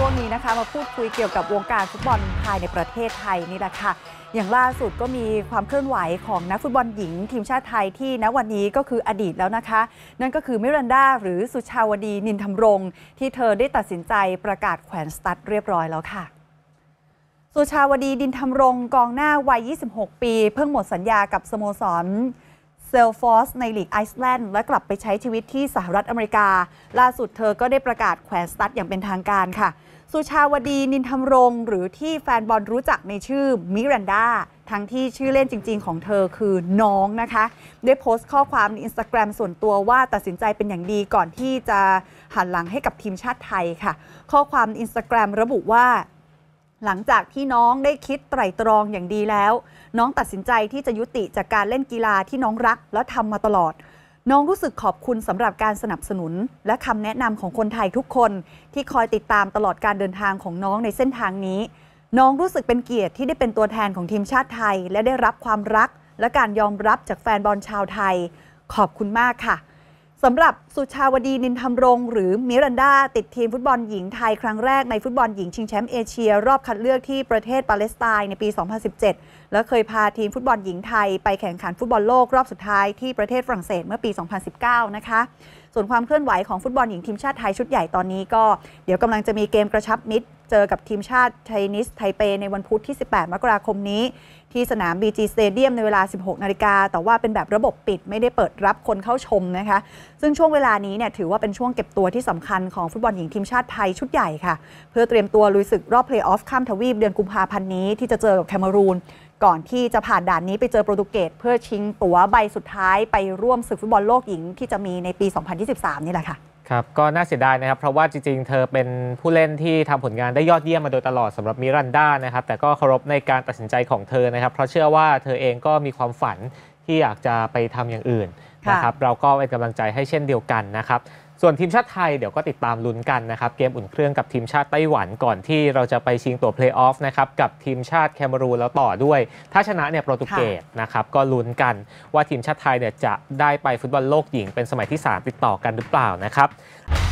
ช่วงนี้นะคะมาพูดคุยเกี่ยวกับวงการฟุตบอลภายในประเทศไทยนี่แหละค่ะ อย่างล่าสุดก็มีความเคลื่อนไหวของนักฟุตบอลหญิงทีมชาติไทยที่ณวันนี้ก็คืออดีตแล้วนะคะ นั่นก็คือมิรันดาหรือสุชาวดีนินทำรง ที่เธอได้ตัดสินใจประกาศแขวนสตัดเรียบร้อยแล้วค่ะ สุชาวดี ดินทำรงกองหน้าวัย 26 ปีเพิ่งหมดสัญญากับสโมสรเซลฟอร์สในหลีกไอซ์แลนด์ และกลับไปใช้ชีวิตที่สหรัฐอเมริกา ล่าสุดเธอก็ได้ประกาศแขวนสตั๊ดอย่างเป็นทางการค่ะสุชาวดีนินทำรง หรือที่แฟนบอลรู้จักในชื่อมิรันดาทั้งที่ชื่อเล่นจริง ๆ ของเธอคือน้องนะคะได้โพสต์ข้อความในอินสตาแกรมส่วนตัวว่าตัดสินใจเป็นอย่างดีก่อนที่จะหันหลังให้กับทีมชาติไทยค่ะ ข้อความอินสตาแกรมระบุว่าหลังจากที่น้องได้คิดไตรตรองอย่างดีแล้ว น้องตัดสินใจที่จะยุติจากการเล่นกีฬาที่น้องรักและทำมาตลอด น้องรู้สึกขอบคุณสำหรับการสนับสนุนและคำแนะนำของคนไทยทุกคนที่คอยติดตามตลอดการเดินทางของน้องในเส้นทางนี้ น้องรู้สึกเป็นเกียรติที่ได้เป็นตัวแทนของทีมชาติไทยและได้รับความรักและการยอมรับจากแฟนบอลชาวไทย ขอบคุณมากค่ะสำหรับสุชาวดีนินทำรง หรือมิรันดา ติดทีมฟุตบอลหญิงไทยครั้งแรกในฟุตบอลหญิงชิงแชมป์เอเชียรอบคัดเลือกที่ประเทศปาเลสไตน์ในปี 2017 และเคยพาทีมฟุตบอลหญิงไทยไปแข่งขันฟุตบอลโลกรอบสุดท้าย ที่ประเทศฝรั่งเศสเมื่อปี 2019 นะคะส่วนความเคลื่อนไหวของฟุตบอลหญิงทีมชาติไทยชุดใหญ่ตอนนี้ก็ เดี๋ยวกำลังจะมีเกมกระชับมิตรเจอกับทีมชาติไทนิสไทเปในวันพุธที่ 18 มกราคมนี้ ที่สนาม BG Stadium ในเวลา 16 นาฬิกาแต่ว่าเป็นแบบระบบปิดไม่ได้เปิดรับคนเข้าชมนะคะซึ่งช่วงเวลานี้เนี่ยถือว่าเป็นช่วงเก็บตัวที่สำคัญของฟุตบอลหญิงทีมชาติไทยชุดใหญ่ค่ะเพื่อเตรียมตัวลุยศึกรอบเพลย์ออฟข้ามทวีป เดือนกุมภาพันธ์นี้ที่จะเจอกับแคมารูนก่อนที่จะผ่านด่านนี้ไปเจอโปรตุเกสเพื่อชิงตั๋วใบสุดท้ายไปร่วมศึกฟุตบอลโลกหญิง ที่จะมีในปี 2023 นี่แหละค่ะ ครับ ก็น่าเสียดายนะครับ เพราะว่าจริงๆ เธอเป็นผู้เล่นที่ทำผลงานได้ยอดเยี่ยมมาโดยตลอดสำหรับมิรันดานะครับ แต่ก็เคารพในการตัดสินใจของเธอนะครับ เพราะเชื่อว่าเธอเองก็มีความฝันที่อยากจะไปทำอย่างอื่นนะครับ เราก็เป็นกำลังใจให้เช่นเดียวกันนะครับส่วนทีมชาติไทยเดี๋ยวก็ติดตามลุ้นกันนะครับ เกมอุ่นเครื่องกับทีมชาติไต้หวันก่อนที่เราจะไปชิงตัวเพลย์ออฟนะครับ กับทีมชาติแคนาดาแล้วต่อด้วย ถ้าชนะเนี่ยโปรตุเกสนะครับ ก็ลุ้นกันว่าทีมชาติไทยเนี่ยจะได้ไปฟุตบอลโลกหญิงเป็นสมัยที่ 3 ติดต่อกันหรือเปล่านะครับ